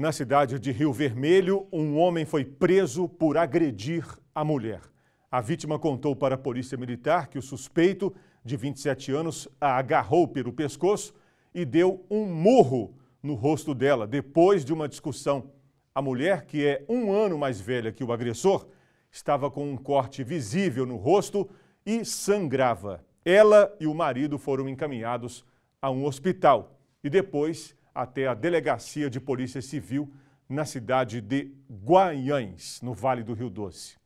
Na cidade de Rio Vermelho, um homem foi preso por agredir a mulher. A vítima contou para a polícia militar que o suspeito, de 27 anos, a agarrou pelo pescoço e deu um murro no rosto dela depois de uma discussão. A mulher, que é um ano mais velha que o agressor, estava com um corte visível no rosto e sangrava. Ela e o marido foram encaminhados a um hospital e depois até a Delegacia de Polícia Civil na cidade de Guanhães, no Vale do Rio Doce.